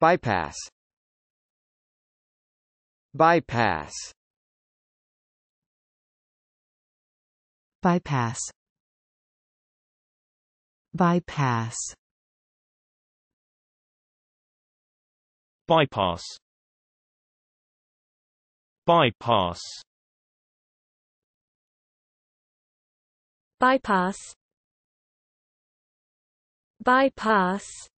Bypass Bypass Bypass Bypass Bypass Bypass Bypass Bypass